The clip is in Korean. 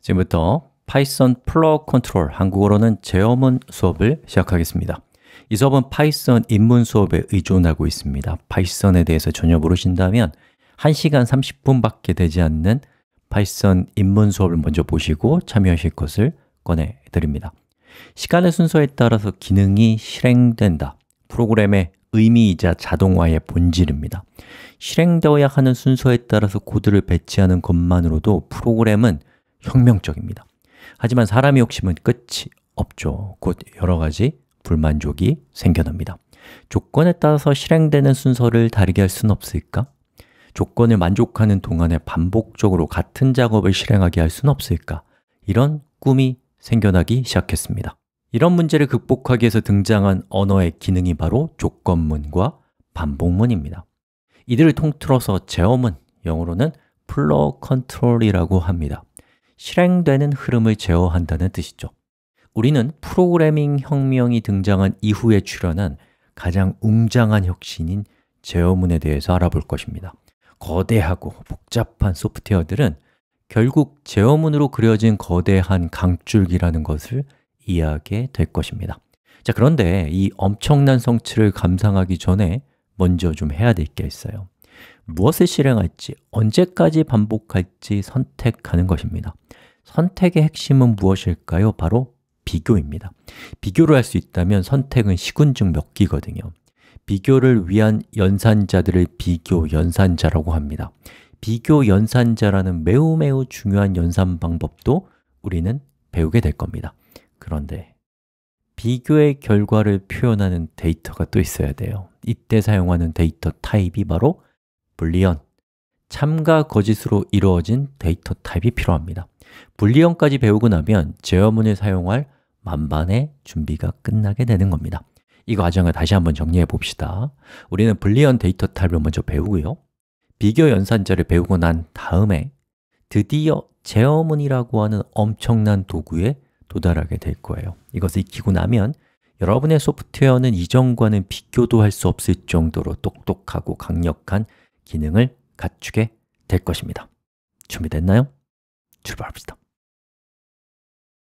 지금부터 파이썬 플러 컨트롤 한국어로는 제어문 수업을 시작하겠습니다. 이 수업은 파이썬 입문 수업에 의존하고 있습니다. 파이썬에 대해서 전혀 모르신다면 1시간 30분밖에 되지 않는 파이썬 입문 수업을 먼저 보시고 참여하실 것을 권해드립니다. 시간의 순서에 따라서 기능이 실행된다. 프로그램의 의미이자 자동화의 본질입니다. 실행되어야 하는 순서에 따라서 코드를 배치하는 것만으로도 프로그램은 혁명적입니다. 하지만 사람의 욕심은 끝이 없죠. 곧 여러 가지 불만족이 생겨납니다. 조건에 따라서 실행되는 순서를 다르게 할 수는 없을까? 조건을 만족하는 동안에 반복적으로 같은 작업을 실행하게 할 수는 없을까? 이런 꿈이 생겨나기 시작했습니다. 이런 문제를 극복하기 위해서 등장한 언어의 기능이 바로 조건문과 반복문입니다. 이들을 통틀어서 제어문, 영어로는 플러 컨트롤이라고 합니다. 실행되는 흐름을 제어한다는 뜻이죠. 우리는 프로그래밍 혁명이 등장한 이후에 출현한 가장 웅장한 혁신인 제어문에 대해서 알아볼 것입니다. 거대하고 복잡한 소프트웨어들은 결국 제어문으로 그려진 거대한 강줄기라는 것을 이해하게 될 것입니다. 자, 그런데 이 엄청난 성취를 감상하기 전에 먼저 좀 해야 될 게 있어요. 무엇을 실행할지, 언제까지 반복할지 선택하는 것입니다 선택의 핵심은 무엇일까요? 바로 비교입니다 비교를 할 수 있다면 선택은 시군 중 몇 기거든요 비교를 위한 연산자들을 비교 연산자라고 합니다 비교 연산자라는 매우 매우 중요한 연산 방법도 우리는 배우게 될 겁니다 그런데 비교의 결과를 표현하는 데이터가 또 있어야 돼요 이때 사용하는 데이터 타입이 바로 불리언, 참가 거짓으로 이루어진 데이터 타입이 필요합니다 불리언까지 배우고 나면 제어문을 사용할 만반의 준비가 끝나게 되는 겁니다 이 과정을 다시 한번 정리해 봅시다 우리는 불리언 데이터 타입을 먼저 배우고요 비교 연산자를 배우고 난 다음에 드디어 제어문이라고 하는 엄청난 도구에 도달하게 될 거예요 이것을 익히고 나면 여러분의 소프트웨어는 이전과는 비교도 할 수 없을 정도로 똑똑하고 강력한 기능을 갖추게 될 것입니다. 준비됐나요? 출발합시다.